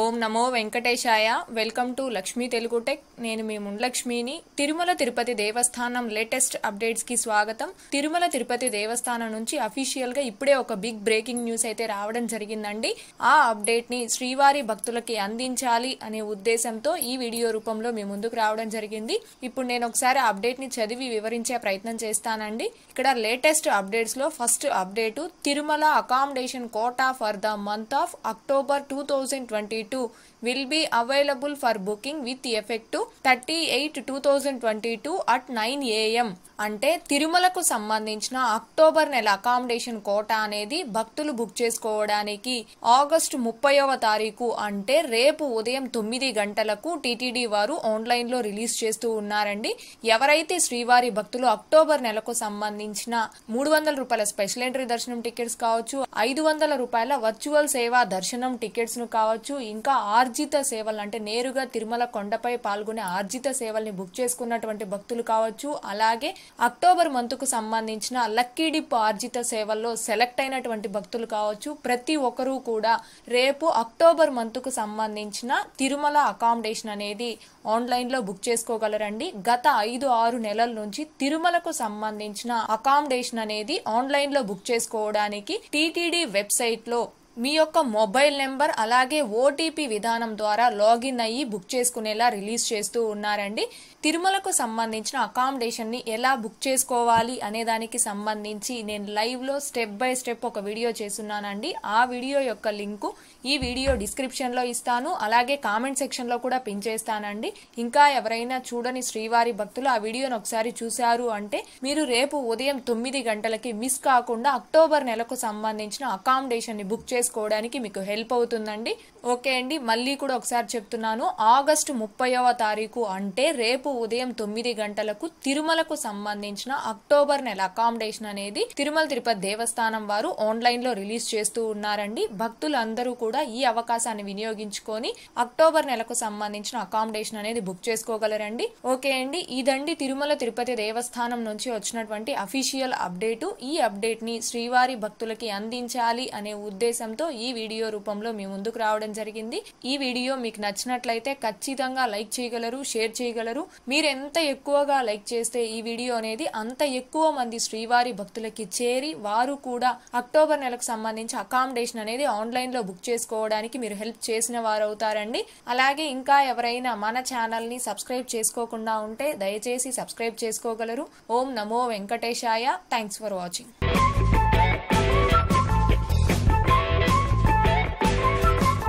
ఓం నమో వెంకటేశాయ welcome to Lakshmi Telugu tech నేను మీ ముండ్లక్ష్మిని తిరుమల తిరుపతి దేవస్థానం లేటెస్ట్ అప్డేట్స్ కి స్వాగతం తిరుమల తిరుపతి దేవస్థానం నుంచి అఫీషియల్ గా ఇప్పుడే ఒక బిగ్ బ్రేకింగ్ న్యూస్ అయితే రావడం జరిగిందండి ఆ అప్డేట్ ని శ్రీవారి భక్తులకి అందించాలి అనే ఉద్దేశంతో ఈ వీడియో రూపంలో మీ ముందుకు రావడం జరిగింది ఇప్పుడు నేను ఒకసారి అప్డేట్ ని చదివి వివరించే ప్రయత్నం చేస్తానండి ఇక్కడ లేటెస్ట్ అప్డేట్స్ లో first update Tirumala accommodation quota for the month of October two thousand twenty will be available for booking with effect to 38 2022 at 9 am. అంటే తిరుమలకు సంబంధించిన అక్టోబర్ నెల అకామిడేషన్ కోట అనేది భక్తులు బుక్ చేసుకోవడానికి ఆగస్టు ముప్పైవ తారీఖు అంటే రేపు ఉదయం తొమ్మిది గంటలకు టీటీడీ వారు ఆన్లైన్ లో రిలీజ్ చేస్తూ ఉన్నారండి ఎవరైతే శ్రీవారి భక్తులు అక్టోబర్ నెలకు సంబంధించిన మూడు వందల రూపాయల స్పెషల్ ఎంట్రీ దర్శనం టికెట్స్ కావచ్చు ఐదు వందల రూపాయల వర్చువల్ సేవా దర్శనం టికెట్స్ ను కావచ్చు ఇంకా ఆర్జిత సేవలు అంటే నేరుగా తిరుమల కొండపై పాల్గొనే ఆర్జిత సేవల్ని బుక్ చేసుకున్నటువంటి భక్తులు కావచ్చు అలాగే అక్టోబర్ మంత్కు సంబంధించిన లక్కీ డిప్ ఆర్జిత సేవల్లో సెలెక్ట్ అయినటువంటి భక్తులు కావచ్చు ప్రతి ఒక్కరూ కూడా రేపు అక్టోబర్ మంత్కు సంబంధించిన తిరుమల అకామిడేషన్ అనేది ఆన్లైన్లో బుక్ చేసుకోగలరండి గత ఐదు ఆరు నెలల నుంచి తిరుమలకు సంబంధించిన అకామిడేషన్ అనేది ఆన్లైన్లో బుక్ చేసుకోవడానికి టీటీడీ వెబ్సైట్లో మీ యొక్క మొబైల్ నెంబర్ అలాగే ఓటీపీ విధానం ద్వారా లాగిన్ అయ్యి బుక్ చేసుకునేలా రిలీజ్ చేస్తూ ఉన్నారండి తిరుమలకు సంబంధించిన అకామిడేషన్ని ఎలా బుక్ చేసుకోవాలి అనే దానికి సంబంధించి నేను లైవ్లో స్టెప్ బై స్టెప్ ఒక వీడియో చేస్తున్నానండి ఆ వీడియో యొక్క లింకు ఈ వీడియో డిస్క్రిప్షన్లో ఇస్తాను అలాగే కామెంట్ సెక్షన్లో కూడా పిన్ చేస్తానండి ఇంకా ఎవరైనా చూడని శ్రీవారి భక్తులు ఆ వీడియోను ఒకసారి చూశారు అంటే మీరు రేపు ఉదయం తొమ్మిది గంటలకి మిస్ కాకుండా అక్టోబర్ నెలకు సంబంధించిన అకామిడేషన్ని బుక్ చేసి చేసుకోవడానికి మీకు హెల్ప్ అవుతుందండి ఓకే అండి మళ్ళీ కూడా ఒకసారి చెప్తున్నాను ఆగస్టు ముప్పైవ తారీఖు అంటే రేపు ఉదయం తొమ్మిది గంటలకు తిరుమలకు సంబంధించిన అక్టోబర్ నెల అకామిడేషన్ అనేది తిరుమల తిరుపతి దేవస్థానం వారు ఆన్లైన్ లో రిలీజ్ చేస్తూ ఉన్నారండి భక్తులందరూ కూడా ఈ అవకాశాన్ని వినియోగించుకొని అక్టోబర్ నెలకు సంబంధించిన అకామిడేషన్ అనేది బుక్ చేసుకోగలరండి ఓకే అండి ఇదండి తిరుమల తిరుపతి దేవస్థానం నుంచి వచ్చినటువంటి అఫీషియల్ అప్డేటు ఈ అప్డేట్ ని శ్రీవారి భక్తులకి అందించాలి అనే ఉద్దేశం వివరంతో ఈ వీడియో రూపంలో మీ ముందుకు రావడం జరిగింది ఈ వీడియో మీకు నచ్చినట్లయితే ఖచ్చితంగా లైక్ చేయగలరు షేర్ చేయగలరు మీరు ఎంత ఎక్కువగా లైక్ చేస్తే ఈ వీడియో అనేది అంత ఎక్కువ మంది శ్రీవారి భక్తులకి చేరి వారు కూడా అక్టోబర్ నెలకు సంబంధించి అకామిడేషన్ అనేది ఆన్లైన్లో బుక్ చేసుకోవడానికి మీరు హెల్ప్ చేసిన వారు అవుతారండి అలాగే ఇంకా ఎవరైనా మన ఛానల్ని సబ్స్క్రైబ్ చేసుకోకుండా ఉంటే దయచేసి సబ్స్క్రైబ్ చేసుకోగలరు ఓం నమో వెంకటేశాయ థ్యాంక్స్ ఫర్ వాచింగ్